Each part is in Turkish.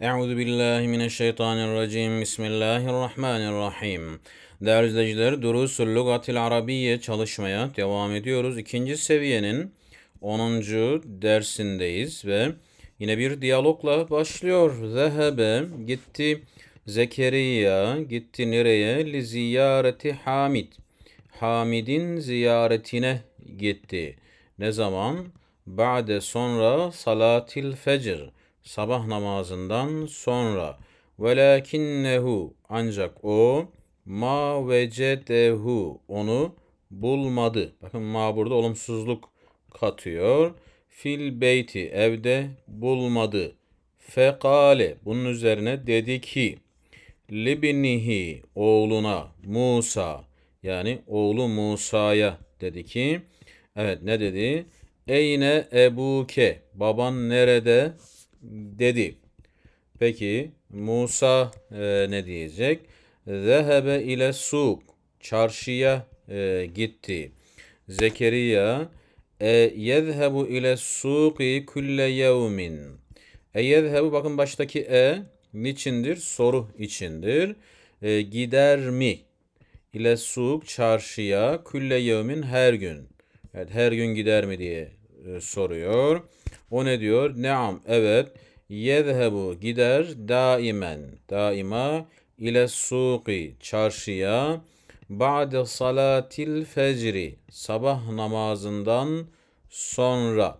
Euzu billahi mineşşeytanirracim. Bismillahirrahmanirrahim. Değerli izleyiciler, Durusul Lugatil Arabiye çalışmaya devam ediyoruz. İkinci seviyenin 10. dersindeyiz ve yine bir diyalogla başlıyor. Zehebe gitti Zekeriya gitti nereye? Li ziyareti Hamid. Hamid'in ziyaretine gitti. Ne zaman? Ba'de sonra salatil fecr sabah namazından sonra velakinnehu ancak o ma vecedehu onu bulmadı. Bakın ma burada olumsuzluk katıyor. Fil beyti evde bulmadı. Fekale bunun üzerine dedi ki libnihi oğluna Musa yani oğlu Musa'ya dedi ki evet ne dedi? Eyne ebuke baban nerede? dedi. Peki Musa e, ne diyecek? Zehebe ile suk. Çarşıya e, gitti. Zekeriya e, yezhebu ile suki kulle yevmin. E yezhebu bakın baştaki e niçindir? Soru içindir. E, gider mi? İle suk çarşıya kulle yevmin her gün. Evet her gün gider mi diye e, soruyor. O ne diyor? Neam evet. Yezhebu gider daimen daima ile suqi çarşıya ba'de salatil fecri sabah namazından sonra.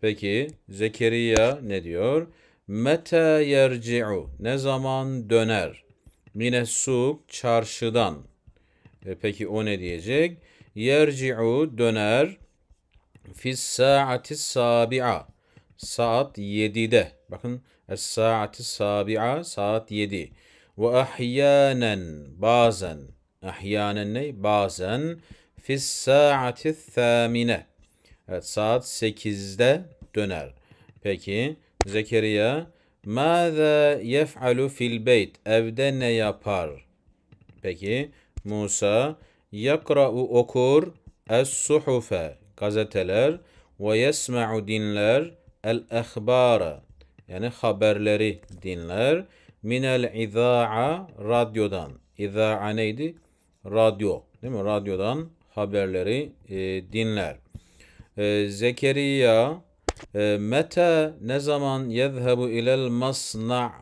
Peki Zekeriya ne diyor? Meta yerci'u ne zaman döner? Mine suq çarşıdan. E peki o ne diyecek? Yerci'u döner fis saati sabi'a saat 7'de. Bakın es saati sabi'a saat 7. Ve ahyanen bazen ahyanen ne? Bazen fis saati thamine. Evet saat 8'de döner. Peki Zekeriya Mâzâ yef'alu fil beyt. Evde ne yapar? Peki Musa yakra'u okur es-suhufe gazeteler ve yesma'u dinler el ehbara yani haberleri dinler. Minel iza'a radyodan. İza'a neydi? Radyo. Değil mi? Radyodan haberleri e, dinler. E, Zekeriya e, meta ne zaman yezhebu ilel masna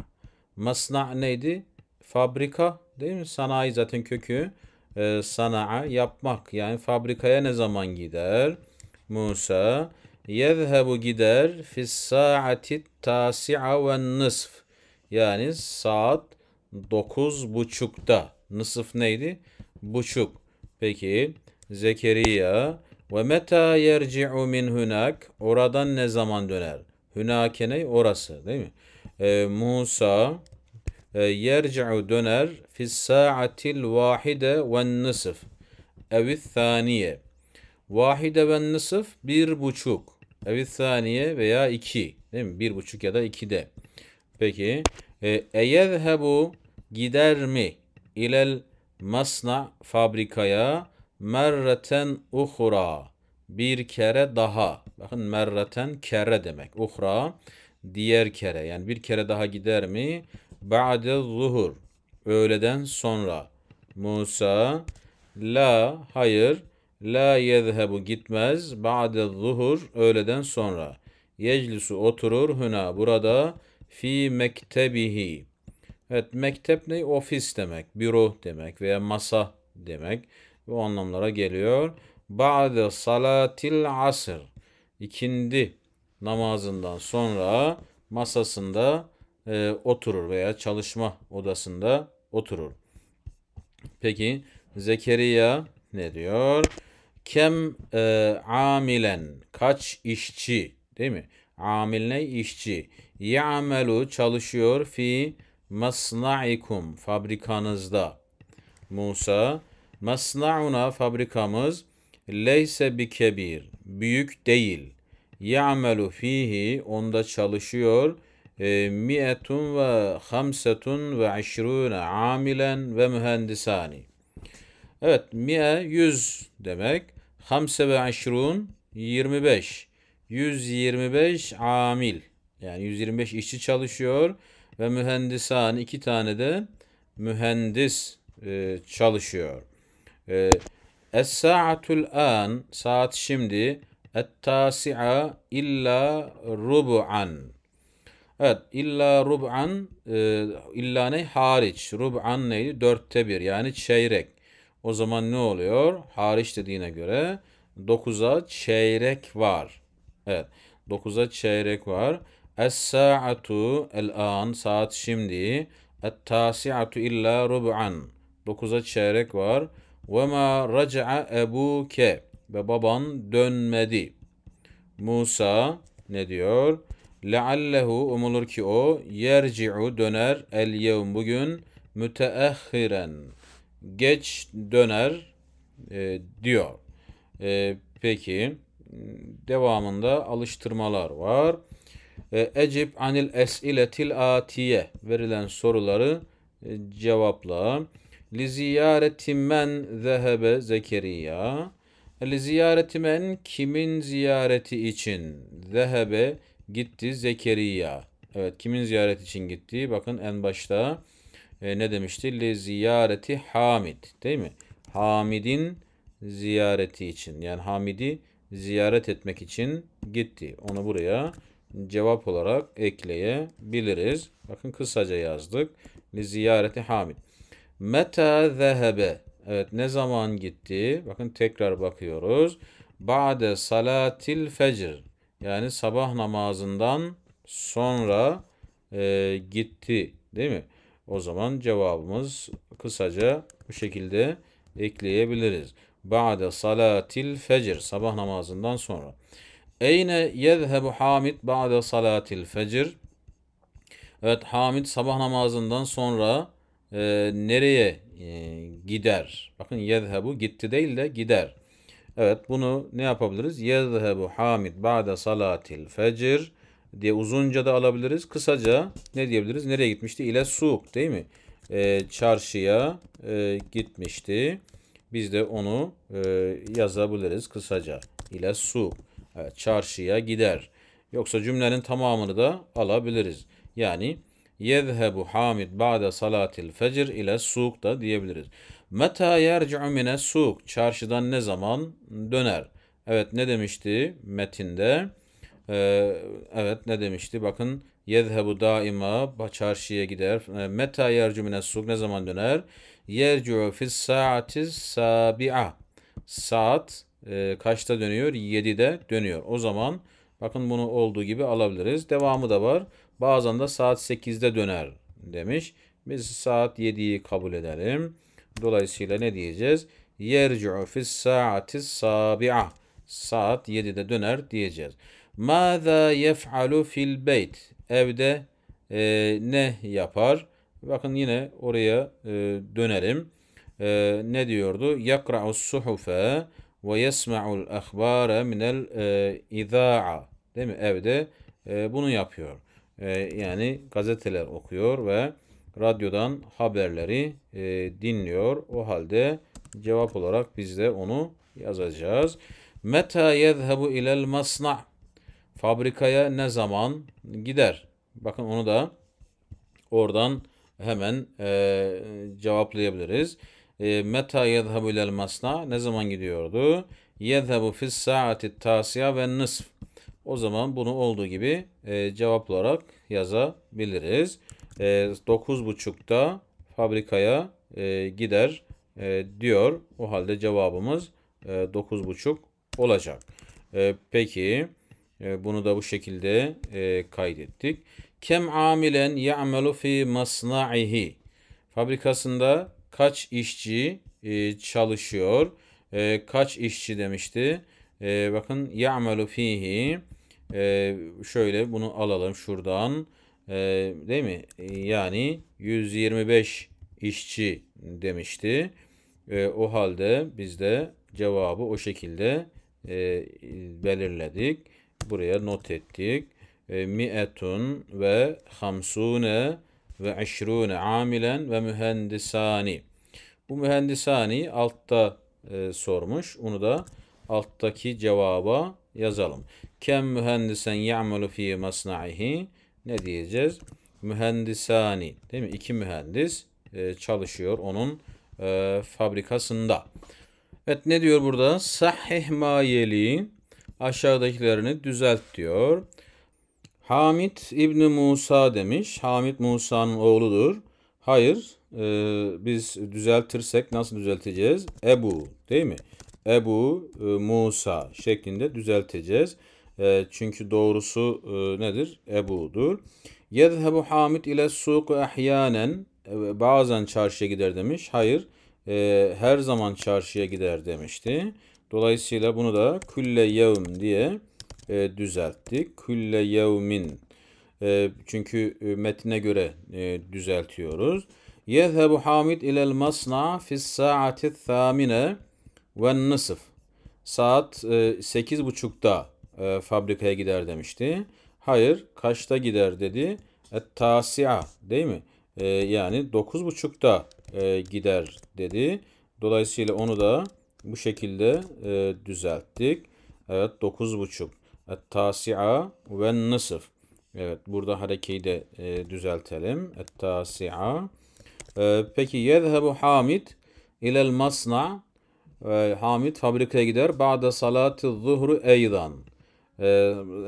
masna neydi? Fabrika değil mi? Sanayi zaten kökü. E, sanaa yapmak yani fabrikaya ne zaman gider? Musa yezhebu gider fis saati tasi'a ve nısf. Yani saat dokuz buçukta. Nısıf neydi? Buçuk. Peki Zekeriya ve meta yerci'u min hunak. Oradan ne zaman döner? Hünake ne? Orası değil mi? Ee, Musa e, yerci'u döner fis sa'atil vahide ve nısf. Evi thaniye. Vahide ve nısf bir buçuk. Evet saniye veya iki Değil mi? bir buçuk ya da 2'de. Peki. E, Eyezhebu gider mi? İlel masna fabrikaya merreten uhra. Bir kere daha. Bakın merreten kere demek. Uhra diğer kere. Yani bir kere daha gider mi? Ba'de zuhur. Öğleden sonra. Musa la hayır La yezhebu gitmez ba'de zuhur öğleden sonra. Yeclisu oturur Huna burada fi mektebihi. Evet mektep ne? Ofis demek, büro demek veya masa demek. Bu anlamlara geliyor. Ba'de salatil asr. İkindi namazından sonra masasında e, oturur veya çalışma odasında oturur. Peki Zekeriya ne diyor? Kem e, amilen kaç işçi değil mi? Amil ne? İşçi. Ya'melu çalışıyor fi masna'ikum fabrikanızda. Musa masna'una fabrikamız leyse bi kebir büyük değil. Ya'melu fihi onda çalışıyor e, mi'etun ve hamsetun ve işrûne amilen ve mühendisani. Evet mi'e yüz demek. Hamse ve 25. 125 amil. Yani 125 işçi çalışıyor ve mühendisan iki tane de mühendis e, çalışıyor. E, Es saatul an saat şimdi et tasi'a illa rub'an. Evet illa rub'an e, illa ne hariç. Rub'an neydi? Dörtte bir yani çeyrek. O zaman ne oluyor? Hariç dediğine göre 9'a çeyrek var. Evet. 9'a çeyrek var. Es-sa'atu el-an saat şimdi. Et-tasi'atu illa rub'an. 9'a çeyrek var. Ve ma raca'a ebuke ve baban dönmedi. Musa ne diyor? Leallehu umulur ki o yerci'u döner el yevm bugün müteahhiren geç döner e, diyor. E, peki devamında alıştırmalar var. E, Ecib anil esiletil atiye verilen soruları e, cevapla. Li ziyareti men zehebe Zekeriya. Li ziyareti men kimin ziyareti için? Zehebe gitti Zekeriya. Evet kimin ziyaret için gitti? Bakın en başta e, ne demişti? Li ziyareti Hamid değil mi? Hamid'in ziyareti için yani Hamid'i ziyaret etmek için gitti. Onu buraya cevap olarak ekleyebiliriz. Bakın kısaca yazdık. Li ziyareti Hamid. Meta zehebe. Evet ne zaman gitti? Bakın tekrar bakıyoruz. Ba'de salatil fecr. Yani sabah namazından sonra e, gitti. Değil mi? O zaman cevabımız kısaca bu şekilde ekleyebiliriz. Ba'de salatil fecr sabah namazından sonra. Eyne yezhebu Hamid ba'de salatil fecr. Evet Hamid sabah namazından sonra e, nereye e, gider? Bakın yezhebu gitti değil de gider. Evet bunu ne yapabiliriz? Yezhebu Hamid ba'de salatil fecr diye uzunca da alabiliriz. Kısaca ne diyebiliriz? Nereye gitmişti? İle suk değil mi? E, çarşıya e, gitmişti. Biz de onu e, yazabiliriz kısaca. İle suk. Evet, çarşıya gider. Yoksa cümlenin tamamını da alabiliriz. Yani yezhebu Hamid ba'de salatil fecr ile suk da diyebiliriz. Meta yerci'u mine suk. Çarşıdan ne zaman döner? Evet ne demişti metinde? Ee, evet ne demişti? Bakın yezhebu daima çarşıya gider. Ee, meta yercu minessuk ne zaman döner? Yercu fis saati sabi'a. Saat e, kaçta dönüyor? 7'de dönüyor. O zaman bakın bunu olduğu gibi alabiliriz. Devamı da var. Bazen de saat 8'de döner demiş. Biz saat 7'yi kabul edelim. Dolayısıyla ne diyeceğiz? Yercu fis saati sabi'a. Saat 7'de döner diyeceğiz. Mâzâ yef'alu fil beyt. Evde e, ne yapar? Bakın yine oraya e, dönelim. E, ne diyordu? Yakra'u suhufe ve yesma'ul ahbara minel e, ida'a. Değil mi? Evde e, bunu yapıyor. E, yani gazeteler okuyor ve radyodan haberleri e, dinliyor. O halde cevap olarak biz de onu yazacağız. Meta yezhebu ilel masna' fabrikaya ne zaman gider? Bakın onu da oradan hemen e, cevaplayabiliriz. E, meta yedhebu ilel masna ne zaman gidiyordu? Yedhebu fis saati tasya ve nısf. O zaman bunu olduğu gibi e, cevap olarak yazabiliriz. E, 9.30'da fabrikaya e, gider e, diyor. O halde cevabımız e, 9.30 olacak. E, peki ee, bunu da bu şekilde e, kaydettik. Kem amilen ya'melu fi masna'ihi. Fabrikasında kaç işçi e, çalışıyor? E, kaç işçi demişti? Bakın ya'melu fihi. Şöyle bunu alalım şuradan. Değil mi? Yani 125 işçi demişti. O halde biz de cevabı o şekilde belirledik buraya not ettik. E, mi'etun ve hamsune ve işrune amilen ve mühendisani. Bu mühendisani altta e, sormuş. Onu da alttaki cevaba yazalım. Kem mühendisen ya'malu fi masna'ihi ne diyeceğiz? Mühendisani değil mi? İki mühendis e, çalışıyor onun e, fabrikasında. Evet ne diyor burada? Sahih ma yeli aşağıdakilerini düzelt diyor. Hamit İbni Musa demiş. Hamit Musa'nın oğludur. Hayır, e, biz düzeltirsek nasıl düzelteceğiz? Ebu değil mi? Ebu e, Musa şeklinde düzelteceğiz. E, çünkü doğrusu e, nedir? Ebu'dur. Yedhebu Hamit ile suku ahyanen e, bazen çarşıya gider demiş. Hayır, e, her zaman çarşıya gider demişti. Dolayısıyla bunu da külle yevm diye e, düzelttik. Külle yevmin. E, çünkü e, metne göre e, düzeltiyoruz. Yezhebu Hamid ilel masna fis saati thamine ve nısıf. Saat e, sekiz buçukta e, fabrikaya gider demişti. Hayır kaçta gider dedi. Et tasia değil mi? E, yani dokuz buçukta e, gider dedi. Dolayısıyla onu da bu şekilde e, düzelttik. Evet 9.5. Et tasi'a ve nısıf. Evet burada harekeyi de e, düzeltelim. Et tasi'a. E, peki yezhebu Hamid ilel masna. E, Hamid fabrikaya gider. Ba'de salati zuhru eydan. E,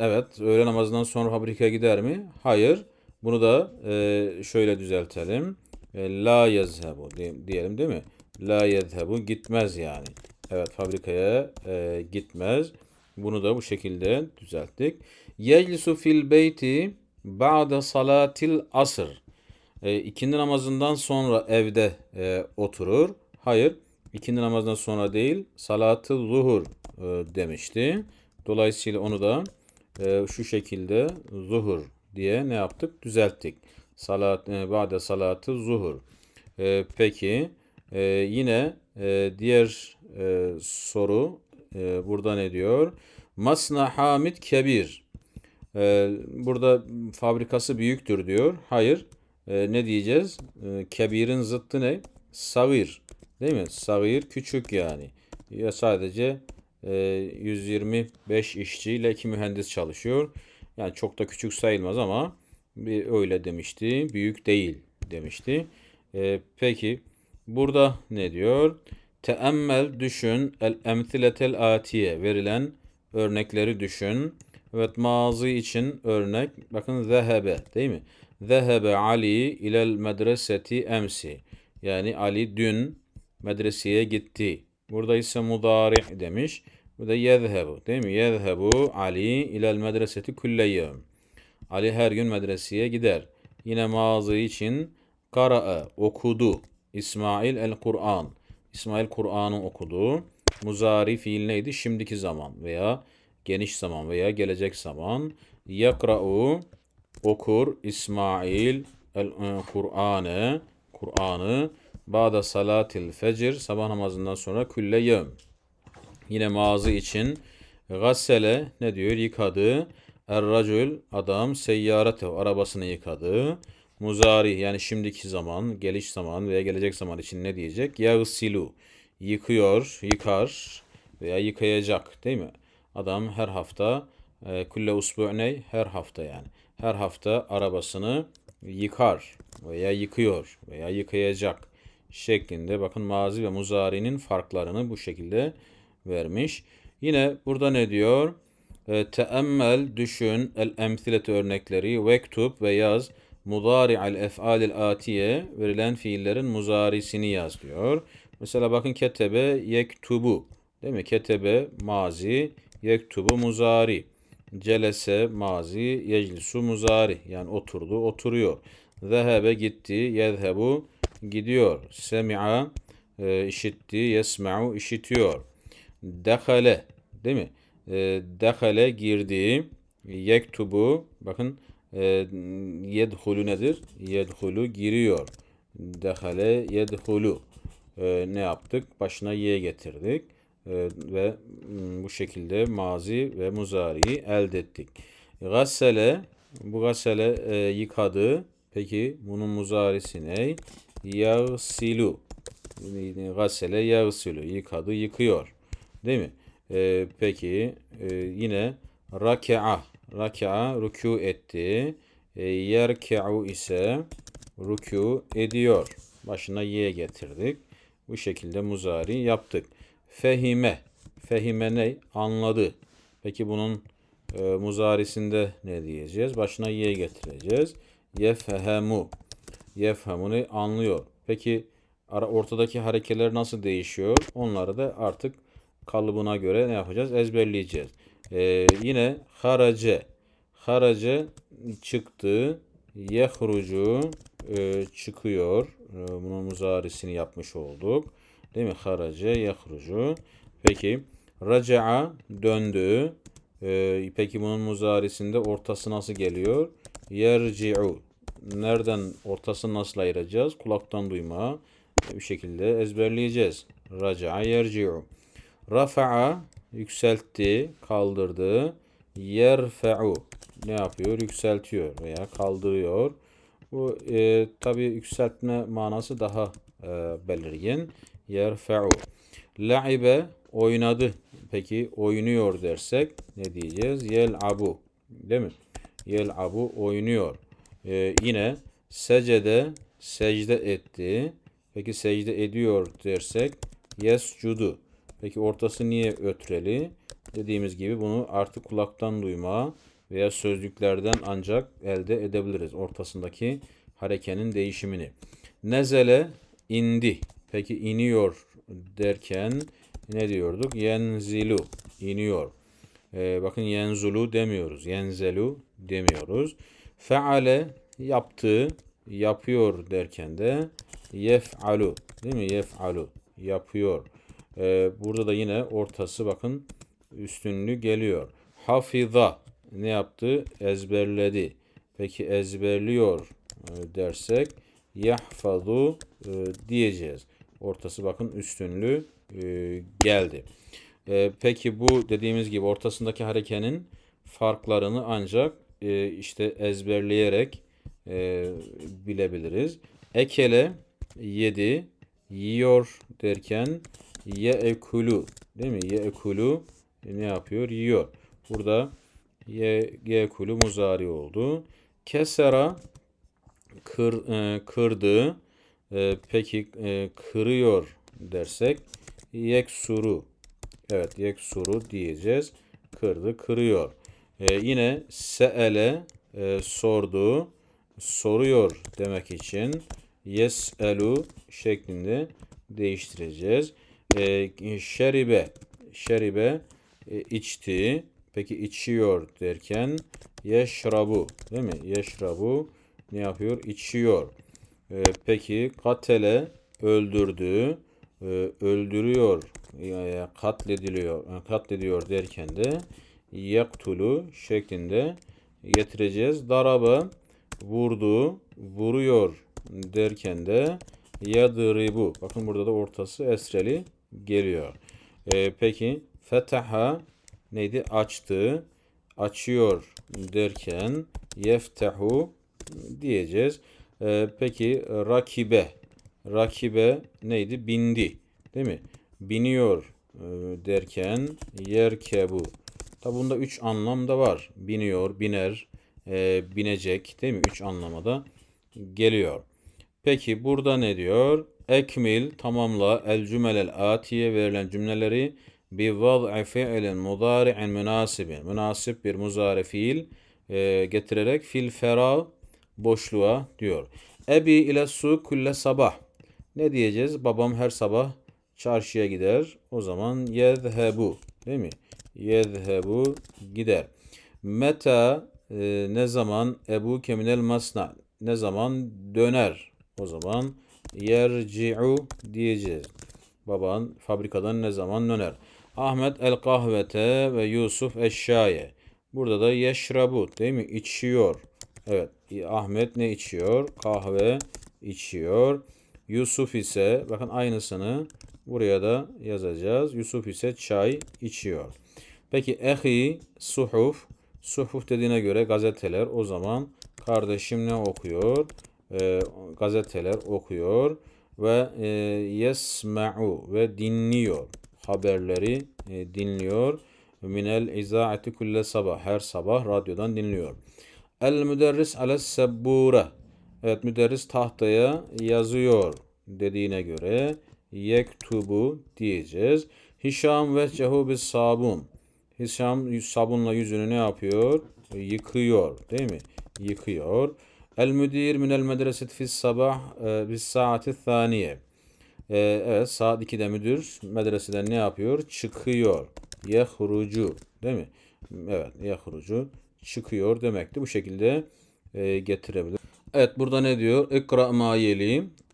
evet öğle namazından sonra fabrikaya gider mi? Hayır. Bunu da e, şöyle düzeltelim. E, la yezhebu diyelim değil mi? La yezhebu gitmez yani. Evet fabrikaya e, gitmez. Bunu da bu şekilde düzelttik. Yeclisu fil beyti ba'de salatil asr. E, ikindi namazından sonra evde e, oturur. Hayır, ikindi namazından sonra değil, salatı zuhur e, demişti. Dolayısıyla onu da e, şu şekilde zuhur diye ne yaptık? Düzelttik. Salat, e, ba'de salatı zuhur. E, peki, ee, yine e, diğer e, soru e, burada ne diyor? Masna Hamid Kebir. E, burada fabrikası büyüktür diyor. Hayır. E, ne diyeceğiz? E, kebir'in zıttı ne? Savir. Değil mi? Savir küçük yani. Ya sadece e, 125 işçiyle iki mühendis çalışıyor. Yani çok da küçük sayılmaz ama bir öyle demişti. Büyük değil demişti. E, peki Burada ne diyor? Teemmel düşün el emsiletel atiye verilen örnekleri düşün. Evet mazi için örnek bakın zehebe değil mi? Zehebe Ali ilel medreseti emsi. Yani Ali dün medreseye gitti. Burada ise mudari demiş. Bu da yezhebu değil mi? Yezhebu Ali ilel medreseti külle Ali her gün medreseye gider. Yine mazı için kara'a okudu. İsmail el-Kur'an. İsmail Kur'an'ı okudu. Muzari fiil neydi? Şimdiki zaman veya geniş zaman veya gelecek zaman. Yakra'u okur İsmail el-Kur'an'ı. Kur'an'ı Ba'da salatil fecir sabah namazından sonra külle yevm. Yine mazı için gassele ne diyor? Yıkadı. Er racül adam seyyarete arabasını yıkadı. Muzari yani şimdiki zaman, geliş zaman veya gelecek zaman için ne diyecek? Yağsilu yıkıyor, yıkar veya yıkayacak değil mi? Adam her hafta e, külle usbu'ney her hafta yani. Her hafta arabasını yıkar veya yıkıyor veya yıkayacak şeklinde bakın mazi ve muzari'nin farklarını bu şekilde vermiş. Yine burada ne diyor? E, teemmel düşün el emsileti örnekleri vektub ve yaz mudari'al ef'alil atiye verilen fiillerin muzarisini yaz diyor. Mesela bakın ketebe yektubu değil mi? Ketebe mazi, yektubu muzari. Celese mazi, yeclisu muzari. Yani oturdu, oturuyor. Zehebe gitti, yezhebu gidiyor. Semi'a e, işitti, yesme'u işitiyor. Dehale değil mi? E, dehale girdi, yektubu bakın ee, yedhulu nedir? Yedhulu giriyor. Dehale yedhulu. E, ne yaptık? Başına ye getirdik. Ee, ve ıı, bu şekilde mazi ve muzariyi elde ettik. Gassele, bu gassele e, yıkadı. Peki bunun muzarisi ne? Yağsilu. Gassele yağsilu. Yıkadı, yıkıyor. Değil mi? peki e, yine rake'a Rak'a rükû etti. E, yerke'u ise rükû ediyor. Başına y getirdik. Bu şekilde muzari yaptık. Fehime. Fehime ne? Anladı. Peki bunun e, muzarisinde ne diyeceğiz? Başına y getireceğiz. Yefhemu. Yefhemu ne? Anlıyor. Peki ortadaki harekeler nasıl değişiyor? Onları da artık kalıbına göre ne yapacağız? Ezberleyeceğiz. Ee, yine harace. Harace çıktı. Yehrucu e, çıkıyor. E, bunun muzarisini yapmış olduk. Değil mi? Harace, yehrucu. Peki. Raca'a döndü. E, peki bunun muzarisinde ortası nasıl geliyor? Yerci'u. Nereden ortasını nasıl ayıracağız? Kulaktan duyma bir şekilde ezberleyeceğiz. Raca'a yerci'u. Rafa'a yükseltti, kaldırdı. Yerfe'u ne yapıyor? Yükseltiyor veya kaldırıyor. Bu e, tabi yükseltme manası daha e, belirgin. Yerfe'u. La'ibe oynadı. Peki oynuyor dersek ne diyeceğiz? Yel'abu. Değil mi? Yel'abu oynuyor. E, yine secede secde etti. Peki secde ediyor dersek yescudu. Peki ortası niye ötreli? Dediğimiz gibi bunu artı kulaktan duyma veya sözlüklerden ancak elde edebiliriz. Ortasındaki harekenin değişimini. Nezele indi. Peki iniyor derken ne diyorduk? Yenzilu iniyor. Ee, bakın yenzulu demiyoruz. Yenzelu demiyoruz. Feale yaptığı, yapıyor derken de yef'alu değil mi? Yef'alu yapıyor ee, burada da yine ortası bakın üstünlüğü geliyor. Hafiza ne yaptı? Ezberledi. Peki ezberliyor e, dersek yahfazu e, diyeceğiz. Ortası bakın üstünlüğü e, geldi. E, peki bu dediğimiz gibi ortasındaki harekenin farklarını ancak e, işte ezberleyerek e, bilebiliriz. Ekele yedi, yiyor derken Ye ekulu, değil mi? Ye ekulu e, ne yapıyor? Yiyor. Burada ye yekulu muzari oldu. Kesera kır, e, kırdı. E, peki e, kırıyor dersek yeksuru. Evet yeksuru diyeceğiz. Kırdı, kırıyor. E, yine seele e, sordu, soruyor demek için yeselu şeklinde değiştireceğiz. E, e, şeribe şeribe e, içti. Peki içiyor derken yeşrabu değil mi? Yeşrabu ne yapıyor? İçiyor. E, peki katele öldürdü. E, öldürüyor. E, katlediliyor. E, katlediyor derken de yaktulu şeklinde getireceğiz. Daraba vurdu, vuruyor derken de yadribu. Bakın burada da ortası esreli geliyor. E, peki fetaha neydi? Açtı. Açıyor derken yeftehu diyeceğiz. E, peki rakibe. Rakibe neydi? Bindi. Değil mi? Biniyor e, derken yerkebu. Tabi bunda üç anlam da var. Biniyor, biner, e, binecek değil mi? Üç anlamada geliyor. Peki burada ne diyor? Ekmil tamamla el cümelel atiye verilen cümleleri bir vad'i fiilin mudari'in münasibin. Münasip bir muzari fiil e, getirerek fil fera boşluğa diyor. Ebi ile su külle sabah. Ne diyeceğiz? Babam her sabah çarşıya gider. O zaman yedhebu, değil mi? Yedhebu gider. Meta e, ne zaman Ebu Keminel Masna ne zaman döner? O zaman yerci'u diyeceğiz. Baban fabrikadan ne zaman döner? Ahmet el kahvete ve Yusuf eşşaye. Burada da yeşrabu değil mi? İçiyor. Evet. Ahmet ne içiyor? Kahve içiyor. Yusuf ise bakın aynısını buraya da yazacağız. Yusuf ise çay içiyor. Peki ehi suhuf. Suhuf dediğine göre gazeteler o zaman kardeşim ne okuyor? e, gazeteler okuyor ve e, yesma'u ve dinliyor. Haberleri e, dinliyor. Minel izaati kulle sabah. Her sabah radyodan dinliyor. El müderris ale sebbure. Evet müderris tahtaya yazıyor dediğine göre yektubu diyeceğiz. Hişam ve cehubi sabun. Hişam sabunla yüzünü ne yapıyor? Yıkıyor değil mi? Yıkıyor. El müdir minel medreset fis sabah e, bis saati thaniye. E, evet saat 2'de müdür medreseden ne yapıyor? Çıkıyor. Yehrucu değil mi? Evet yehrucu çıkıyor demekti. Bu şekilde e, getirebilir. Evet burada ne diyor? İkra ma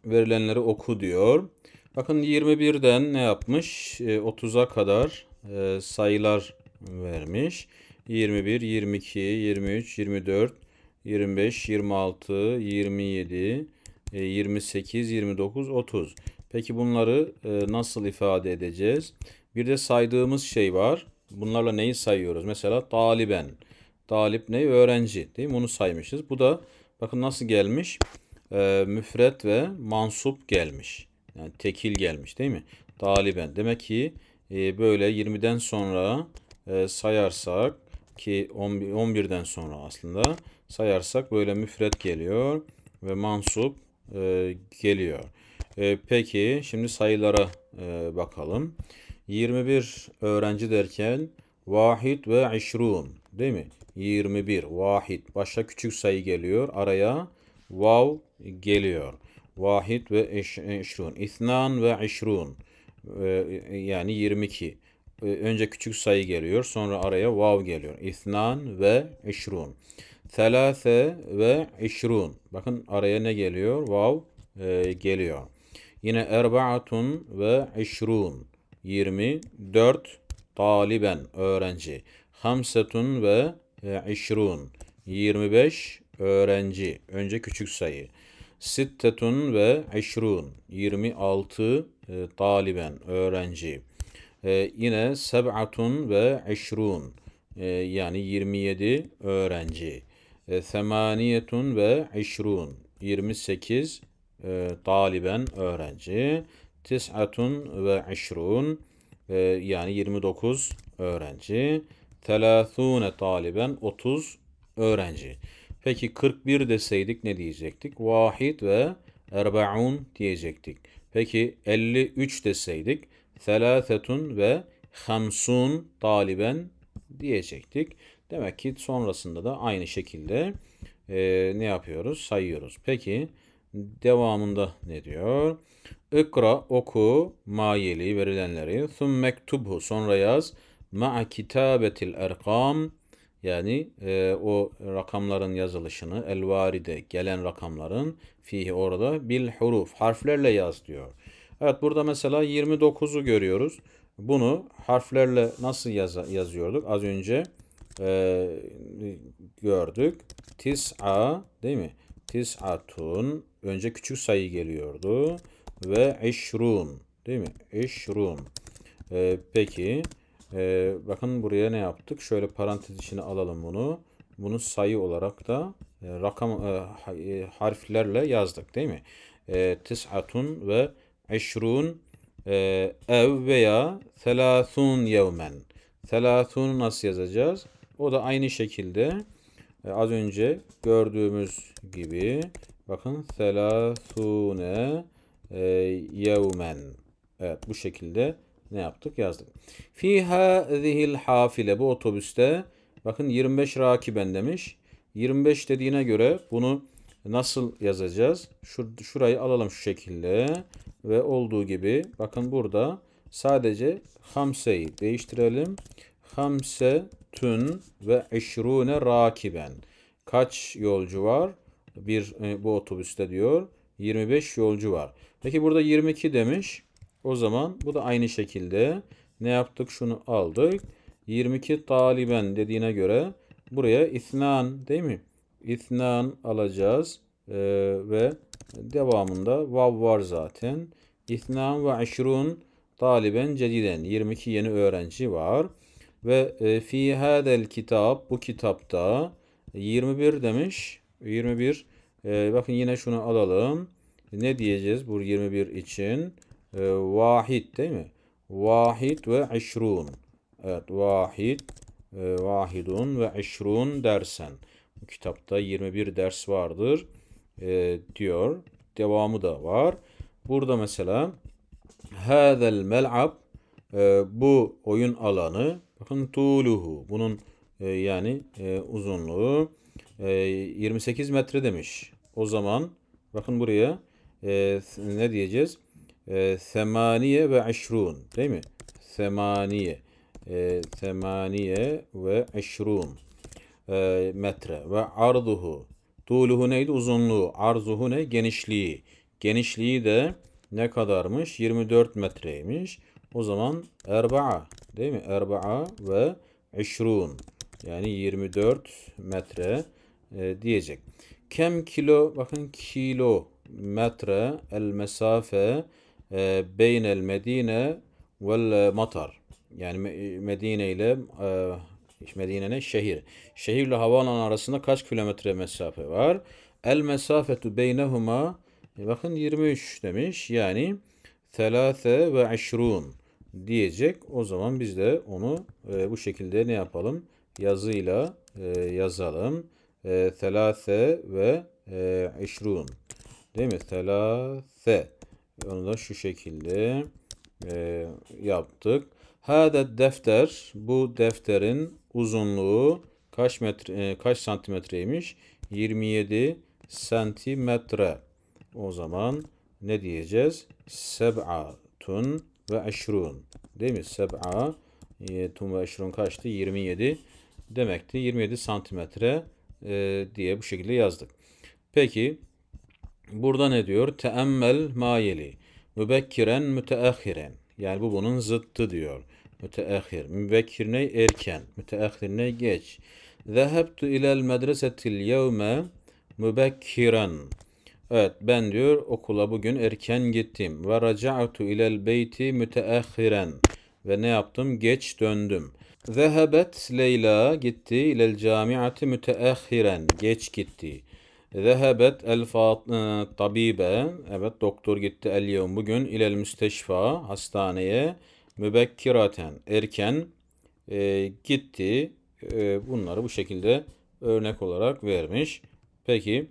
verilenleri oku diyor. Bakın 21'den ne yapmış? E, 30'a kadar e, sayılar vermiş. 21, 22, 23, 24, 25, 26, 27, 28, 29, 30. Peki bunları e, nasıl ifade edeceğiz? Bir de saydığımız şey var. Bunlarla neyi sayıyoruz? Mesela taliben. Talip ne? Öğrenci değil mi? Onu saymışız. Bu da bakın nasıl gelmiş? E, müfret ve mansup gelmiş. Yani tekil gelmiş değil mi? Taliben. Demek ki e, böyle 20'den sonra e, sayarsak ki 11, 11'den sonra aslında sayarsak böyle müfret geliyor ve mansup e, geliyor. E, peki şimdi sayılara e, bakalım. 21 öğrenci derken vahid ve işrun değil mi? 21 vahid Başka küçük sayı geliyor araya vav geliyor. Vahid ve iş, işrun. İthnan ve işrun e, e yani 22 e, önce küçük sayı geliyor sonra araya vav geliyor. İthnan ve işrun. Selase ve işrun. Bakın araya ne geliyor? Vav e, geliyor. Yine erbaatun ve işrun. 24 taliben öğrenci. Hamsetun ve e, işrun. 25 öğrenci. Önce küçük sayı. Sittetun ve işrun. 26 e, taliben öğrenci. E, yine seb'atun ve işrun. E, yani 27 öğrenci. E, semaniyetun ve işrun. 28 e, taliben öğrenci. Tis'atun ve işrun. E, yani 29 öğrenci. Telâthûne taliben 30 öğrenci. Peki 41 deseydik ne diyecektik? Vahid ve erbaun diyecektik. Peki 53 deseydik selâfetun ve hamsun taliben diyecektik. Demek ki sonrasında da aynı şekilde e, ne yapıyoruz? Sayıyoruz. Peki devamında ne diyor? Ikra oku mayeli verilenleri. Thummektubhu sonra yaz. Ma'a kitabetil erkam yani e, o rakamların yazılışını elvaride gelen rakamların fihi orada bil huruf harflerle yaz diyor. Evet burada mesela 29'u görüyoruz. Bunu harflerle nasıl yaz yazıyorduk? Az önce e, gördük. Tis'a değil mi? Tis'atun önce küçük sayı geliyordu ve eşrun değil mi? Eşrun. E, peki e, bakın buraya ne yaptık? Şöyle parantez içine alalım bunu. Bunu sayı olarak da e, rakam e, e harflerle yazdık değil mi? E, tis'atun ve eşrun e, ev veya selasun yevmen. Selasun nasıl yazacağız? O da aynı şekilde e, az önce gördüğümüz gibi bakın selasune e, yevmen. Evet bu şekilde ne yaptık yazdık. Fi hazihil hafile bu otobüste bakın 25 rakiben demiş. 25 dediğine göre bunu nasıl yazacağız? Şur şurayı alalım şu şekilde ve olduğu gibi bakın burada sadece hamseyi değiştirelim. Hamse tün ve eşrune rakiben. Kaç yolcu var? Bir e, bu otobüste diyor. 25 yolcu var. Peki burada 22 demiş. O zaman bu da aynı şekilde ne yaptık? Şunu aldık. 22 taliben dediğine göre buraya isnan değil mi? İthnan alacağız ee, ve devamında vav var zaten. İthnan ve aşrun taliben cediden 22 yeni öğrenci var. Ve e, fi hadel kitap bu kitapta 21 demiş. 21 e, bakın yine şunu alalım. Ne diyeceğiz bu 21 için? E, vahid değil mi? Vahid ve işrun. Evet vahid e, vahidun ve işrun dersen. Bu kitapta 21 ders vardır e, diyor. Devamı da var. Burada mesela Hadel mel'ab e, bu oyun alanı Bakın tuluhu. Bunun e, yani e, uzunluğu e, 28 metre demiş. O zaman bakın buraya e, ne diyeceğiz? E, semaniye ve eşrun değil mi? Semaniye. E, semaniye ve eşrun e, metre. Ve arduhu. Tuluhu neydi? Uzunluğu. Arzuhu ne? Genişliği. Genişliği de ne kadarmış? 24 metreymiş. O zaman erba'a Değil mi? 4 ve 20 Yani 24 metre e, diyecek. Kem kilo, bakın kilo metre el mesafe e, beynel medine vel matar. Yani Medine ile e, Medine ne? Şehir. Şehirle havaalanı arasında kaç kilometre mesafe var? El mesafetu beynehuma e, bakın 23 demiş. Yani 3 ve 20 diyecek. O zaman biz de onu e, bu şekilde ne yapalım? Yazıyla e, yazalım. E, telase ve e, işrun. Değil mi? Telase. Onu da şu şekilde e, yaptık. Hada defter. Bu defterin uzunluğu kaç metre e, kaç santimetreymiş? 27 santimetre. O zaman ne diyeceğiz? Seb'atun ve eşrun. Değil mi? Seb'a yetun ve eşrun kaçtı? 27 demekti. 27 santimetre e, diye bu şekilde yazdık. Peki burada ne diyor? Teemmel mayeli. Mübekkiren müteahhiren. Yani bu bunun zıttı diyor. Müteahhir. Mübekkir ne? Erken. Müteahhir ne? Geç. Zehebtu ilel medresetil yevme mübekkiren. Evet ben diyor okula bugün erken gittim. Ve raca'tu ilel beyti müteahhiren. Ve ne yaptım? Geç döndüm. Zehebet Leyla gitti ilel camiati müteahhiren. Geç gitti. Zehebet el e, tabibe. Evet doktor gitti el yevm bugün ilel müsteşfa hastaneye mübekkiraten erken e, gitti. E, bunları bu şekilde örnek olarak vermiş. Peki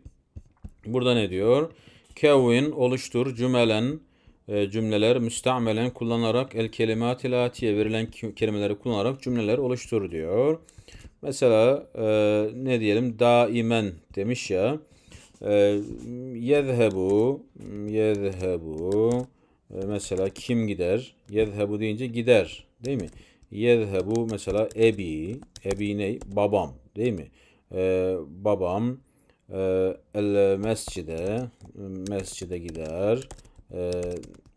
Burada ne diyor? Kevin oluştur cümelen e, cümleler müstamelen kullanarak el kelimat ilatiye verilen kelimeleri kullanarak cümleler oluştur diyor. Mesela e, ne diyelim daimen demiş ya. E, yedhebu yedhebu mesela kim gider? Yedhebu deyince gider değil mi? Yedhebu mesela ebi ebi ne? Babam değil mi? E, babam ee, el mescide mescide gider e,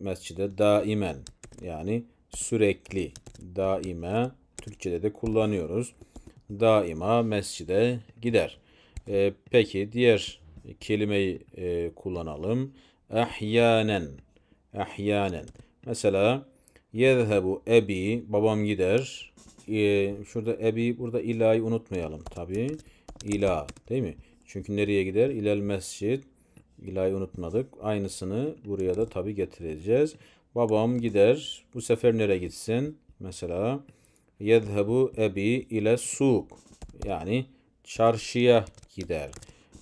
mescide daimen yani sürekli daime Türkçe'de de kullanıyoruz. Daima mescide gider. E, peki diğer kelimeyi e, kullanalım. Ahyanen. Ahyanen. Mesela yezhebu ebi babam gider. E, şurada ebi burada ilahi unutmayalım tabi. İla değil mi? Çünkü nereye gider? İlel mescid. İlahi unutmadık. Aynısını buraya da tabi getireceğiz. Babam gider. Bu sefer nereye gitsin? Mesela yedhebu ebi ile suk. Yani çarşıya gider.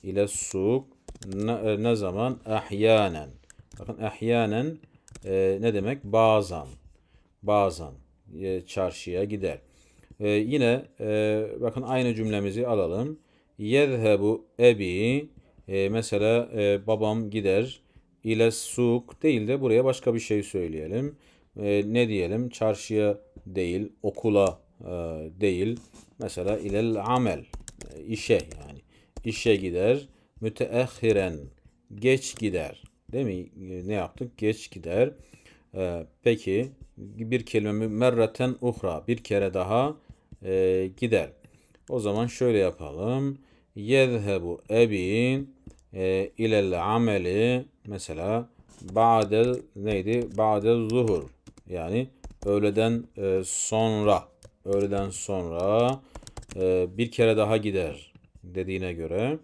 İle suk ne, e, ne zaman? Ahyanen. Bakın ahyanen e, ne demek? Bazen. Bazen e, çarşıya gider. E, yine e, bakın aynı cümlemizi alalım yezhebu ebi e, mesela e, babam gider ile suk değil de buraya başka bir şey söyleyelim. E, ne diyelim? Çarşıya değil, okula e, değil. Mesela ilel amel e, işe yani. İşe gider. Müteahhiren geç gider. Değil mi? E, ne yaptık? Geç gider. E, peki bir kelime merraten uhra bir kere daha e, gider. O zaman şöyle yapalım. Yezhebu ebi e, ilel ameli mesela ba'del neydi? Ba'del zuhur. Yani öğleden e, sonra öğleden sonra e, bir kere daha gider dediğine göre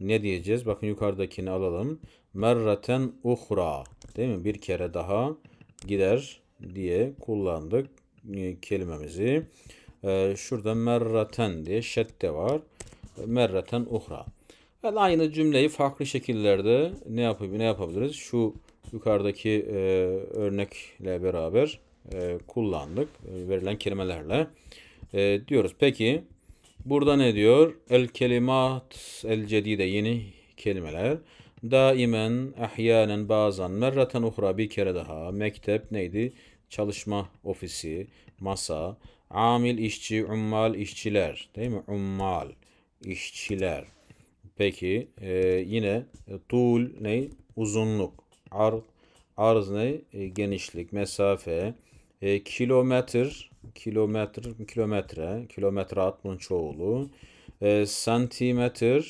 ne diyeceğiz? Bakın yukarıdakini alalım. Merraten uhra. Değil mi? Bir kere daha gider diye kullandık e, kelimemizi. E, şurada merraten diye şedde var. Ee, merraten uhra. Yani aynı cümleyi farklı şekillerde ne yapıp ne yapabiliriz? Şu yukarıdaki e, örnekle beraber e, kullandık e, verilen kelimelerle e, diyoruz. Peki burada ne diyor? El kelimat el cedide yeni kelimeler. Daimen, ahyanen, bazen, merraten uhra bir kere daha. Mektep neydi? Çalışma ofisi, masa, Amil işçi, ummal işçiler. Değil mi? Ummal işçiler. Peki e, yine tul ne? Uzunluk. Ar, arz ne? E, genişlik, mesafe. E, kilometre, kilometre, kilometre, kilometrat bunun çoğulu. E, santimetre,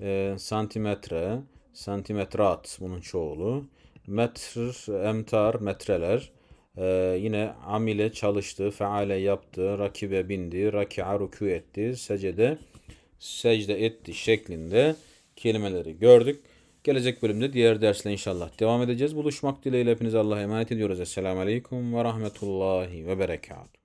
e, santimetre, santimetrat bunun çoğulu. Metr, emtar, metreler. Ee, yine amile çalıştı, feale yaptı, rakibe bindi, rakia ruku etti, secde secde etti şeklinde kelimeleri gördük. Gelecek bölümde diğer dersle inşallah devam edeceğiz. Buluşmak dileğiyle hepinize Allah'a emanet ediyoruz. Esselamu Aleyküm ve Rahmetullahi ve Berekatuhu.